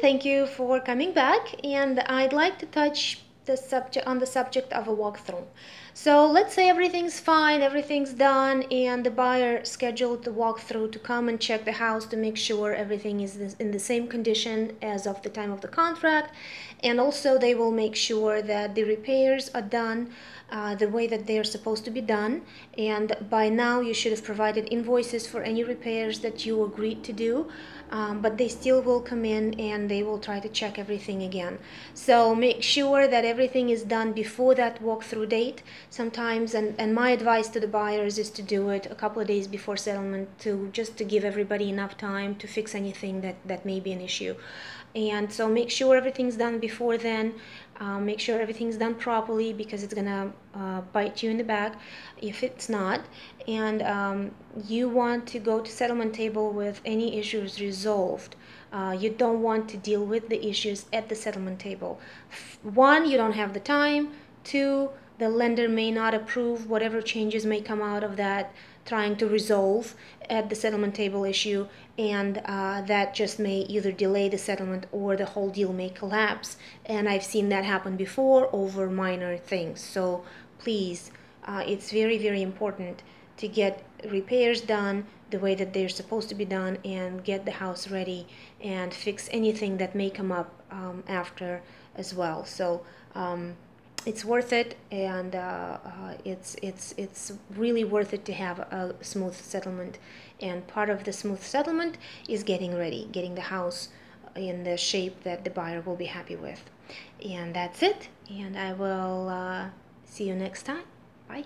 Thank you for coming back and I'd like to touch the subject on the subject of a walkthrough. So let's say everything's fine, everything's done, and the buyer scheduled the walkthrough to come and check the house to make sure everything is in the same condition as of the time of the contract, and also they will make sure that the repairs are done uh, the way that they are supposed to be done. And by now you should have provided invoices for any repairs that you agreed to do, um, but they still will come in and they will try to check everything again. So make sure that everything everything is done before that walkthrough date sometimes and, and my advice to the buyers is to do it a couple of days before settlement to just to give everybody enough time to fix anything that, that may be an issue and so make sure everything's done before then um, make sure everything's done properly because it's gonna uh, bite you in the back if it's not and um, you want to go to settlement table with any issues resolved uh, you don't want to deal with the issues at the settlement table one you don't have the time two the lender may not approve whatever changes may come out of that trying to resolve at the settlement table issue and uh, that just may either delay the settlement or the whole deal may collapse and i've seen that happen before over minor things so please uh, it's very very important to get repairs done the way that they're supposed to be done and get the house ready and fix anything that may come up um, after as well so um, it's worth it, and uh, uh, it's it's it's really worth it to have a smooth settlement. And part of the smooth settlement is getting ready, getting the house in the shape that the buyer will be happy with. And that's it. And I will uh, see you next time. Bye.